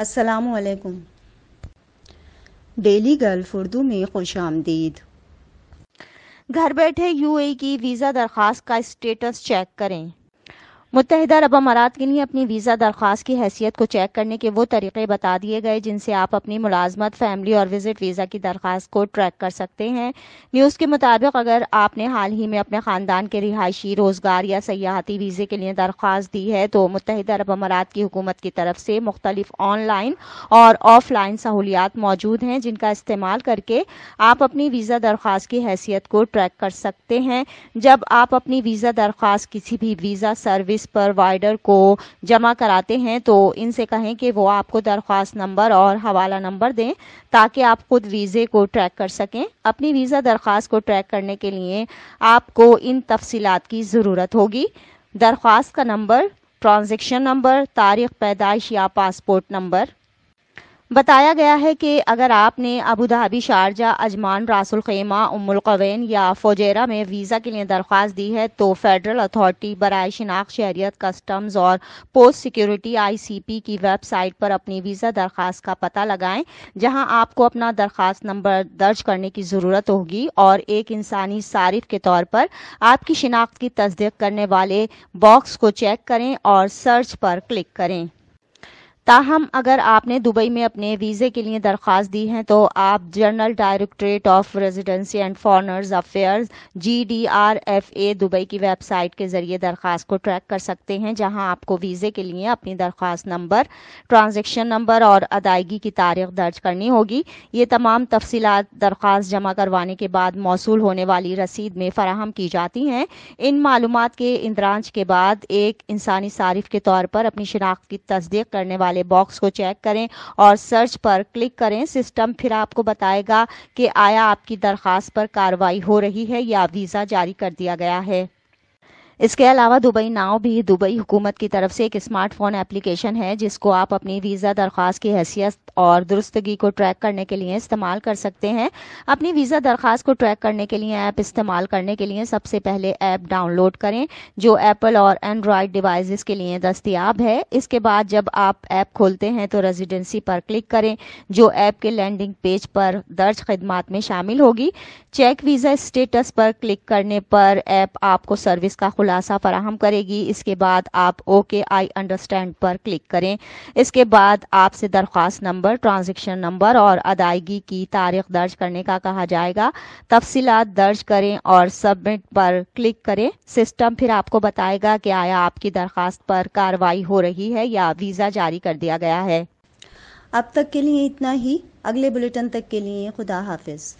असलकुम daily girl Urdu में खुश आमदीद घर बैठे यूएई की वीज़ा दरख्वास्त का स्टेटस चेक करें मुतहदा अरब अमारात के लिए अपनी वीज़ा दरख्वास्त की हैसियत को चेक करने के वो तरीके बता दिए गए जिनसे आप अपनी मुलाजमत फैमिली और विजिट वीज़ा की दरख्वास्त को ट्रैक कर सकते हैं न्यूज़ के मुताबिक अगर आपने हाल ही में अपने ख़ानदान के रिहायशी रोज़गार या सयाहती वीज़े के लिए दरख्वास्त दी है तो मुतहद अरब अमारात की हुकूमत की तरफ से मुख्तलिफ ऑनलाइन और ऑफलाइन सहूलियात मौजूद हैं जिनका इस्तेमाल करके आप अपनी वीज़ा दरख्वास्त की हैसियत को ट्रैक कर सकते हैं जब आप अपनी वीज़ा दरख्वास्त किसी भी वीज़ा सर्विस इस प्रोवाइडर को जमा कराते हैं तो इनसे कहें कि वो आपको दरख्वास्त नंबर और हवाला नंबर दें ताकि आप खुद वीज़े को ट्रैक कर सकें अपनी वीज़ा दरख्वास्त को ट्रैक करने के लिए आपको इन तफसीलात की ज़रूरत होगी दरख्वास्त का नंबर ट्रांजेक्शन नंबर तारीख पैदाइश या पासपोर्ट नंबर बताया गया है कि अगर आपने Abu Dhabi Sharjah Ajman Ras al Khaimah Quwain या फोजेरा में वीज़ा के लिए दरख्वास्त दी है तो फेडरल अथॉरिटी बरए शिनाख्त शहरीत कस्टम्स और post security I C P की वेबसाइट पर अपनी वीज़ा दरख्वास्त का पता लगाएं जहां आपको अपना दरख्वास्त नंबर दर्ज करने की ज़रूरत होगी और एक इंसानी सारिफ के तौर पर आपकी शिनाख्त की तस्दीक करने वाले बॉक्स को चेक करें और सर्च पर क्लिक करें ताहम अगर आपने दुबई में अपने वीज़े के लिए दरख्वास्त दी है तो आप general directorate of residency and foreigners affairs G D R F A Dubai की वेबसाइट के ज़रिए दरख्वास्त को ट्रैक कर सकते हैं जहां आपको वीज़े के लिए अपनी दरख्वास्त नंबर ट्रांजेक्शन नंबर और अदायगी की तारीख दर्ज करनी होगी ये तमाम तफसीत दरख्वास्त जमा करवाने के बाद मौसू होने वाली रसीद में फराहम की जाती हैं इन मालूम के इंदराज के बाद एक इंसानी सार्फ के तौर पर अपनी शिनाख्त की तस्दीक करने वाले वाले बॉक्स को चेक करें और सर्च पर क्लिक करें सिस्टम फिर आपको बताएगा कि आया आपकी दरख्वास्त पर कार्रवाई हो रही है या वीज़ा जारी कर दिया गया है इसके अलावा दुबई नाव भी दुबई हुकूमत की तरफ से एक स्मार्टफोन एप्लीकेशन है जिसको आप अपनी वीज़ा दरख्वास्त की हैसियत और दुरुस्तगी को ट्रैक करने के लिए इस्तेमाल कर सकते हैं अपनी वीज़ा दरख्वास्त को ट्रैक करने के लिए ऐप इस्तेमाल करने के लिए सबसे पहले ऐप डाउनलोड करें जो एप्पल और एंड्रॉयड डिवाइस के लिए दस्तियाब है इसके बाद जब आप ऐप खोलते हैं तो रेजिडेंसी पर क्लिक करें जो ऐप के लैंडिंग पेज पर दर्ज खदमात में शामिल होगी चेक वीज़ा स्टेटस पर क्लिक करने पर ऐप आपको सर्विस का खुला खुलासा फराहम करेगी इसके बाद आप ओके आई अंडरस्टैंड पर क्लिक करें इसके बाद आपसे दरख्वास्त नंबर ट्रांजेक्शन नंबर और अदायगी की तारीख दर्ज करने का कहा जाएगा तफसीत दर्ज करें और सबमिट पर क्लिक करें सिस्टम फिर आपको बताएगा कि आया आपकी दरख्वास्त पर कार्रवाई हो रही है या वीज़ा जारी कर दिया गया है अब तक के लिए इतना ही अगले बुलेटिन तक के लिए खुदा हाफिज़